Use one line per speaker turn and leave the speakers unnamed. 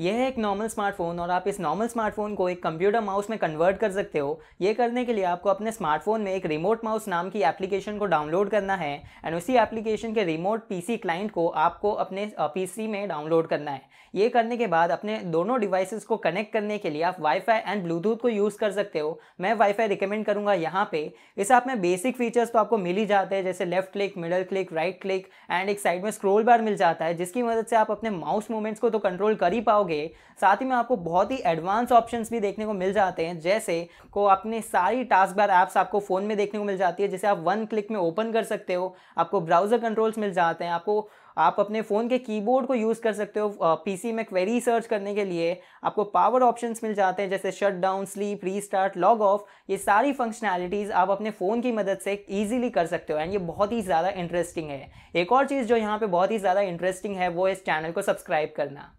यह है एक नॉर्मल स्मार्टफोन और आप इस नॉर्मल स्मार्टफोन को एक कंप्यूटर माउस में कन्वर्ट कर सकते हो ये करने के लिए आपको अपने स्मार्टफोन में एक रिमोट माउस नाम की एप्लीकेशन को डाउनलोड करना है एंड उसी एप्लीकेशन के रिमोट पीसी क्लाइंट को आपको अपने पीसी में डाउनलोड करना है ये करने के बाद अपने दोनों डिवाइसेस को कनेक्ट करने के लिए आप वाईफाई एंड ब्लूटूथ को यूज़ कर सकते हो मैं वाईफाई रिकमेंड करूँगा यहाँ पे इस ऐप में बेसिक फीचर्स तो आपको मिल ही जाते हैं जैसे left click middle click right click and एक साइड में स्क्रोल बार मिल जाता है जिसकी मदद से आप अपने माउस मूवमेंट्स को तो कंट्रोल कर ही पाओगे होंगे साथ ही में आपको बहुत ही एडवांस ऑप्शंस भी देखने को मिल जाते हैं जैसे को अपने सारी टास्क बार ऐप्स आपको फ़ोन में देखने को मिल जाती है जिसे आप वन क्लिक में ओपन कर सकते हो आपको ब्राउज़र कंट्रोल्स मिल जाते हैं आपको आप अपने फ़ोन के कीबोर्ड को यूज़ कर सकते हो पीसी में क्वेरी सर्च करने के लिए आपको पावर ऑप्शंस मिल जाते हैं जैसे shut down sleep restart log off ये सारी फंक्शनैलिटीज़ आप अपने फ़ोन की मदद से इजीली कर सकते हो एंड ये बहुत ही ज़्यादा इंटरेस्टिंग है एक और चीज़ जो यहाँ पर बहुत ही ज़्यादा इंटरेस्टिंग है वो इस चैनल को सब्सक्राइब करना